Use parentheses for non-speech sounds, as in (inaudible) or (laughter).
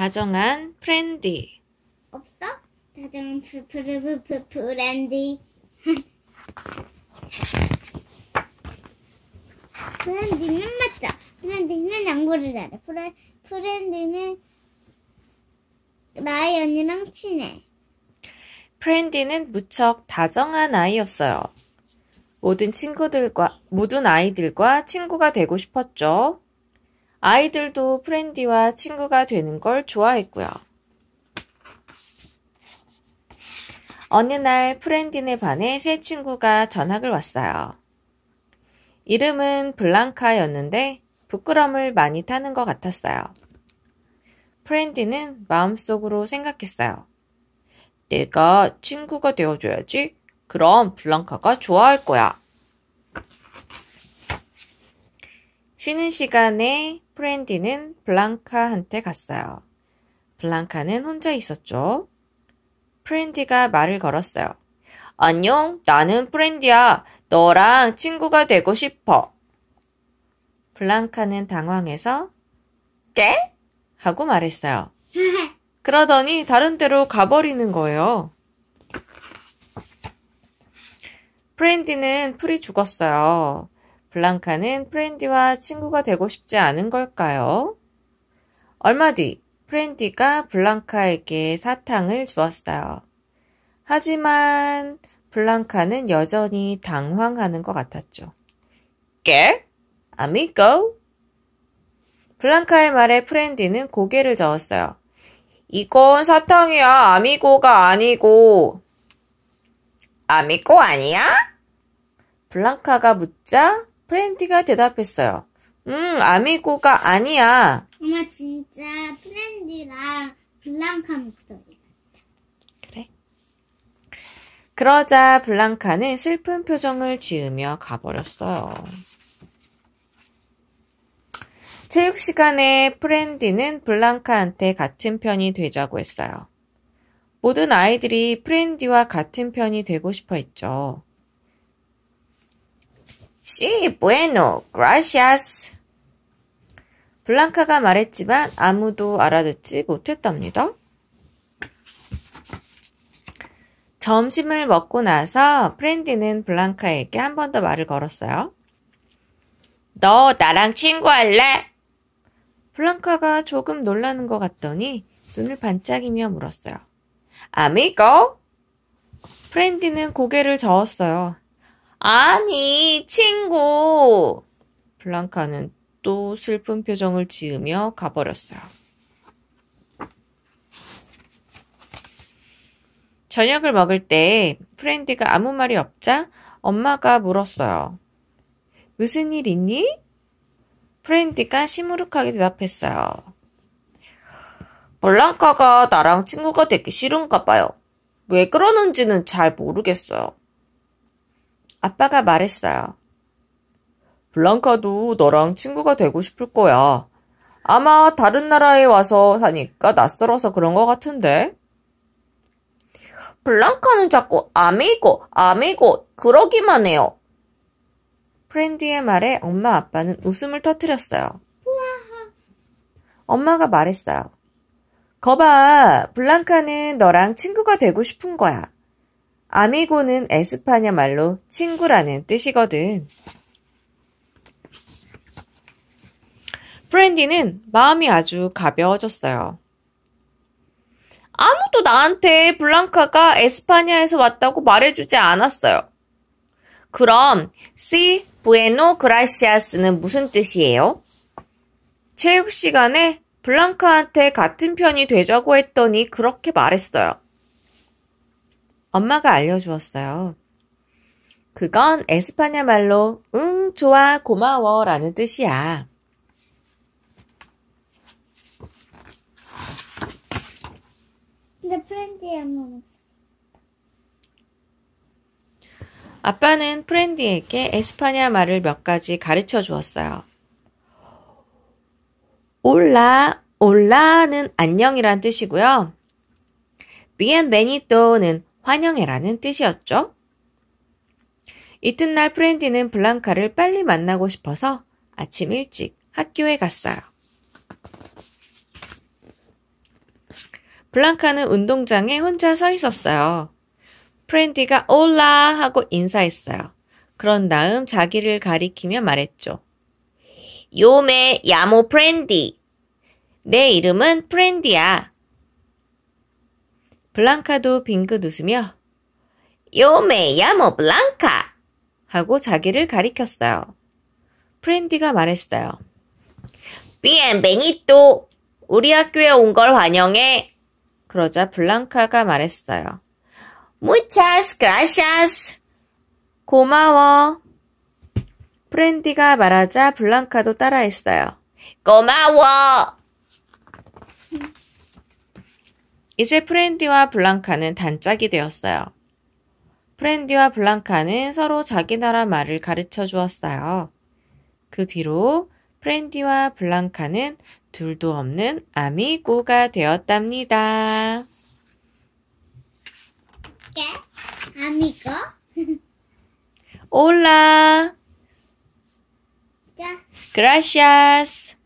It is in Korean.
다정한 프렌디. 없어? 다정한 프프프프 프렌디. (laughs) 프렌디는 맞죠? 프렌디는 양보를 잘해. 프렌, 프렌디는 나의 언니랑 친해. 프렌디는 무척 다정한 아이였어요. 모든 친구들과, 모든 아이들과 친구가 되고 싶었죠. 아이들도 프렌디와 친구가 되는 걸 좋아했고요. 어느 날 프렌디네 반에 새 친구가 전학을 왔어요. 이름은 블랑카였는데 부끄럼을 많이 타는 것 같았어요. 프렌디는 마음속으로 생각했어요. 내가 친구가 되어줘야지. 그럼 블랑카가 좋아할 거야. 쉬는 시간에 프렌디는 블랑카한테 갔어요. 블랑카는 혼자 있었죠. 프렌디가 말을 걸었어요. 안녕, 나는 프렌디야. 너랑 친구가 되고 싶어. 블랑카는 당황해서 깨? 네? 하고 말했어요. (laughs) 그러더니 다른 데로 가버리는 거예요. 프렌디는 풀이 죽었어요. 블랑카는 프렌디와 친구가 되고 싶지 않은 걸까요? 얼마 뒤 프렌디가 블랑카에게 사탕을 주었어요. 하지만 블랑카는 여전히 당황하는 것 같았죠. 깨? 아미고? 블랑카의 말에 프렌디는 고개를 저었어요. 이건 사탕이야. 아미고가 아니고. 아미고 아니야? 블랑카가 묻자 프렌디가 대답했어요. 음, 아미고가 아니야. 엄마 진짜 프렌디랑 블랑카 목소리. 그래. 그러자 블랑카는 슬픈 표정을 지으며 가버렸어요. 체육 시간에 프렌디는 블랑카한테 같은 편이 되자고 했어요. 모든 아이들이 프렌디와 같은 편이 되고 싶어 했죠. Sí, bueno, gracias. 블랑카가 말했지만 아무도 알아듣지 못했답니다. 점심을 먹고 나서 프렌디는 블랑카에게 한 번 더 말을 걸었어요. 너 나랑 친구할래? 블랑카가 조금 놀라는 것 같더니 눈을 반짝이며 물었어요. 아미고? 프렌디는 고개를 저었어요. 아니, 친구! 블랑카는 또 슬픈 표정을 지으며 가버렸어요. 저녁을 먹을 때 프렌디가 아무 말이 없자 엄마가 물었어요. 무슨 일 있니? 프렌디가 시무룩하게 대답했어요. 블랑카가 나랑 친구가 되기 싫은가 봐요. 왜 그러는지는 잘 모르겠어요. 아빠가 말했어요. 블랑카도 너랑 친구가 되고 싶을 거야. 아마 다른 나라에 와서 사니까 낯설어서 그런 것 같은데. 블랑카는 자꾸 아미고, 아미고, 그러기만 해요. 프렌디의 말에 엄마 아빠는 웃음을 터뜨렸어요. 엄마가 말했어요. 거봐, 블랑카는 너랑 친구가 되고 싶은 거야. 아미고는 에스파냐 말로 친구라는 뜻이거든. 브랜디는 마음이 아주 가벼워졌어요. 아무도 나한테 블랑카가 에스파냐에서 왔다고 말해주지 않았어요. 그럼 si bueno gracias는 무슨 뜻이에요? 체육 시간에 블랑카한테 같은 편이 되자고 했더니 그렇게 말했어요. 엄마가 알려주었어요. 그건 에스파냐 말로 응, 좋아, 고마워 라는 뜻이야. 아빠는 프렌디에게 에스파냐 말을 몇 가지 가르쳐 주었어요. 올라, 올라는 안녕이란 뜻이고요. 비엔베니또는 환영해라는 뜻이었죠. 이튿날 프렌디는 블랑카를 빨리 만나고 싶어서 아침 일찍 학교에 갔어요. 블랑카는 운동장에 혼자 서 있었어요. 프렌디가 올라 하고 인사했어요. 그런 다음 자기를 가리키며 말했죠. 요메 야모 프렌디. 내 이름은 프렌디야. 블랑카도 빙긋 웃으며 요메야모 뭐 블랑카 하고 자기를 가리켰어요. 프렌디가 말했어요. 비엔베니또 우리 학교에 온 걸 환영해. 그러자 블랑카가 말했어요. Muchas g r 고마워. 프렌디가 말하자 블랑카도 따라했어요. 고마워. 이제 프렌디와 블랑카는 단짝이 되었어요. 프렌디와 블랑카는 서로 자기 나라 말을 가르쳐 주었어요. 그 뒤로 프렌디와 블랑카는 둘도 없는 아미고가 되었답니다. 예? 아미고? 올라. 그라시아스.